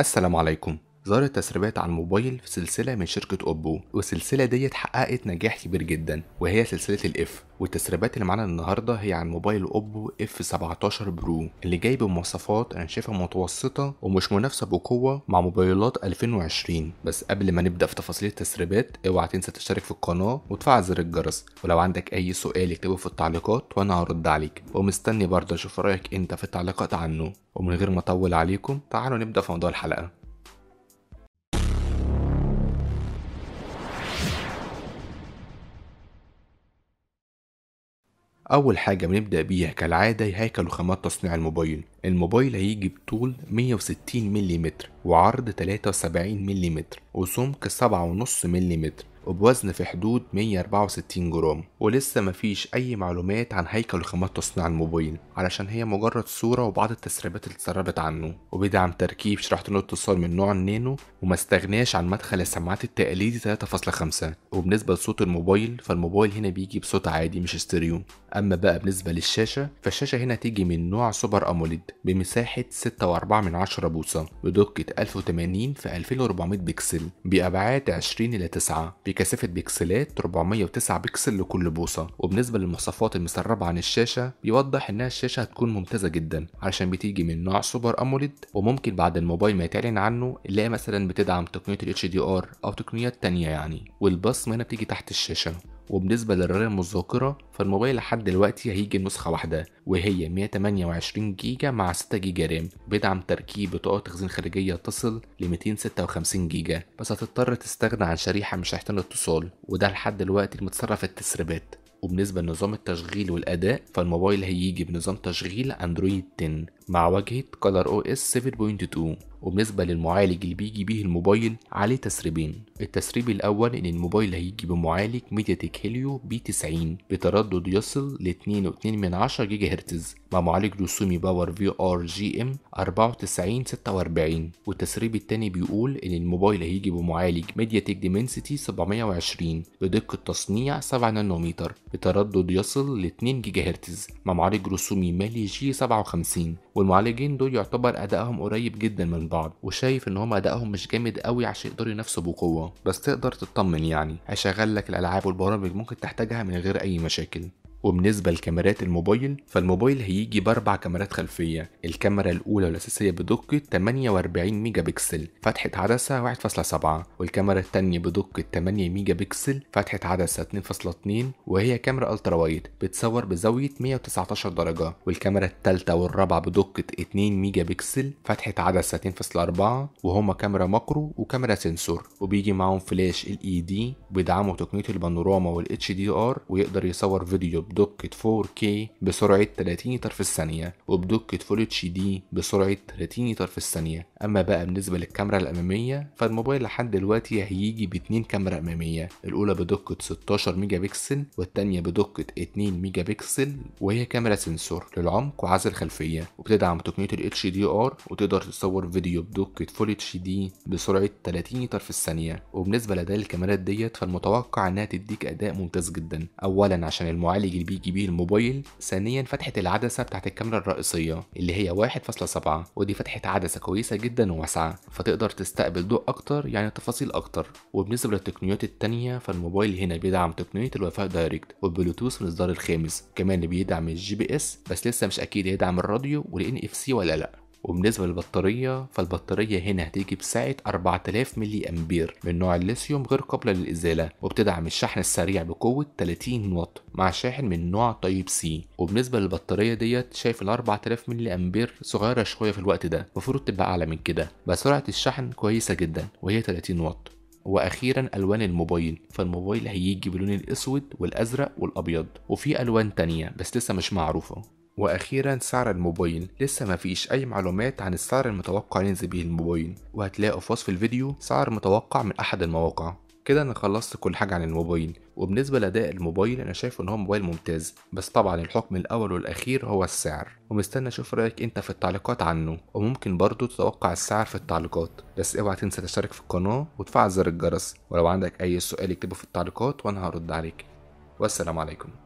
السلام عليكم ظهرت تسريبات على الموبايل في سلسلة من شركة أوبو والسلسلة ديت حققت نجاح كبير جدا وهي سلسلة الإف والتسريبات اللي معانا النهاردة هي عن موبايل أوبو إف 17 برو اللي جاي بمواصفات أنا شايفها متوسطة ومش منافسة بقوة مع موبايلات 2020 بس قبل ما نبدأ في تفاصيل التسريبات اوعى تنسى تشترك في القناة وتفعل زر الجرس ولو عندك أي سؤال اكتبه في التعليقات وأنا هرد عليك ومستني برضه أشوف رأيك أنت في التعليقات عنه ومن غير ما أطول عليكم تعالوا نبدأ في موضوع الحلقة أول حاجة بنبدأ بيها كالعادة هيكل وخامات تصنيع الموبايل الموبايل هيجي بطول 160 ملم وعرض 73 ملم وسمك 7.5 ملم وبوزن في حدود 164 جرام ولسه مفيش أي معلومات عن هيكل وخامات تصنيع الموبايل علشان هي مجرد صورة وبعض التسريبات اللي اتسربت عنه وبيدعم تركيب شريحتين اتصال من نوع النانو وما استغناش عن مدخل السماعات التقليدي 3.5 وبالنسبة لصوت الموبايل فالموبايل هنا بيجي بصوت عادي مش ستيريو أما بقى بالنسبة للشاشة فالشاشة هنا تيجي من نوع سوبر أموليد بمساحة 6.4 بوصة بدقة 1080 في 2400 بكسل بأبعاد 20 إلى 9 بكثافة بكسلات 409 بكسل لكل بوصة وبالنسبة للمواصفات المسربة عن الشاشة بيوضح إنها الشاشة هتكون ممتازة جدا علشان بتيجي من نوع سوبر أموليد وممكن بعد الموبايل ما يتعلن عنه نلاقي مثلا بتدعم تقنية الاتش دي ار أو تقنيات تانية يعني والبصمة هنا بتيجي تحت الشاشة وبالنسبة للرام والذاكرة فالموبايل لحد دلوقتي هيجي نسخة واحدة وهي 128 جيجا مع 6 جيجا رام بيدعم تركيب بطاقة تخزين خارجية تصل ل 256 جيجا بس هتضطر تستغنى عن شريحة مش هيحتمل اتصال وده لحد دلوقتي المتصرف في التسريبات وبالنسبة لنظام التشغيل والأداء فالموبايل هيجي بنظام تشغيل أندرويد 10 مع واجهة كولر او اس 7.2 وبالنسبة للمعالج اللي بيجي بيه الموبايل عليه تسريبين التسريب الأول إن الموبايل هيجي بمعالج ميديا تك هيليو بي 90 بتردد يصل ل 2.2 جيجا هرتز مع معالج رسومي باور في ار جي ام 94 46 والتسريب الثاني بيقول إن الموبايل هيجي بمعالج ميديا تك ديمنسيتي 720 بدقة تصنيع 7 نانومتر بتردد يصل ل 2 جيجا هرتز مع معالج رسومي مالي جي 57 والمعالجين دول يعتبر ادائهم قريب جدا من بعض وشايف ان هم ادائهم مش جامد قوي عشان يقدروا ينافسوا بقوه بس تقدر تطمن يعني هيشغل لك الالعاب والبرامج ممكن تحتاجها من غير اي مشاكل وبالنسبة لكاميرات الموبايل فالموبايل هيجي بأربع كاميرات خلفية الكاميرا الأولى والأساسية بدقة 48 ميجا بكسل فتحة عدسة 1.7 والكاميرا الثانية بدقة 8 ميجا بكسل فتحة عدسة 2.2 وهي كاميرا ألترا وايد بتصور بزاوية 119 درجة والكاميرا الثالثة والرابعة بدقة 2 ميجا بكسل فتحة عدسة 2.4 وهما كاميرا ماكرو وكاميرا سنسور وبيجي معاهم فلاش ال اي e دي بيدعموا تقنية البانوراما والاتش دي ار ويقدر يصور فيديو بدقة 4K بسرعة 30 متر في الثانية وبدقة فول اتش دي بسرعة 30 متر في الثانية أما بقى بالنسبة للكاميرا الأمامية فالموبايل لحد دلوقتي هيجي باتنين كاميرا أمامية الأولى بدقة 16 ميجا بكسل والتانية بدقة 2 ميجا بكسل وهي كاميرا سنسور للعمق وعزل الخلفية وبتدعم تقنية ال HDR وتقدر تصور فيديو بدقة فول اتش دي بسرعة 30 متر في الثانية وبالنسبة لأداء الكاميرات ديت فالمتوقع إنها تديك أداء ممتاز جدا أولا عشان المعالج بيجي بيه الموبايل ثانيا فتحة العدسة بتاعة الكاميرا الرئيسية اللي هي 1.7 ودي فتحة عدسة كويسة جدا وواسعة فتقدر تستقبل ضوء أكتر يعني تفاصيل أكتر وبالنسبة للتقنيات التانية فالموبايل هنا بيدعم تقنية الوفاء دايركت والبلوتوث من الإصدار الخامس كمان بيدعم الجي بي اس بس لسه مش أكيد يدعم الراديو والإن اف سي ولا لأ وبالنسبة للبطارية فالبطارية هنا هتيجي بسعة 4000 ملي أمبير من نوع الليثيوم غير قابلة للإزالة وبتدعم الشحن السريع بقوة 30 واط مع شاحن من نوع تايب سي وبالنسبة للبطارية ديت شايف ال 4000 ملي أمبير صغيرة شوية في الوقت ده المفروض تبقى أعلى من كده بس سرعة الشحن كويسة جدا وهي 30 واط واخيرا الوان الموبايل فالموبايل هيجي باللون الاسود والازرق والابيض وفي الوان تانية بس لسه مش معروفه واخيرا سعر الموبايل لسه مفيش اي معلومات عن السعر المتوقع ينزل بيه الموبايل وهتلاقوا في وصف الفيديو سعر متوقع من احد المواقع كده انا خلصت كل حاجه عن الموبايل وبالنسبه لاداء الموبايل انا شايف ان هو موبايل ممتاز بس طبعا الحكم الاول والاخير هو السعر ومستني اشوف رايك انت في التعليقات عنه وممكن برضو تتوقع السعر في التعليقات بس اوعى تنسى تشترك في القناه وتفعل زر الجرس ولو عندك اي سؤال اكتبه في التعليقات وانا هرد عليك والسلام عليكم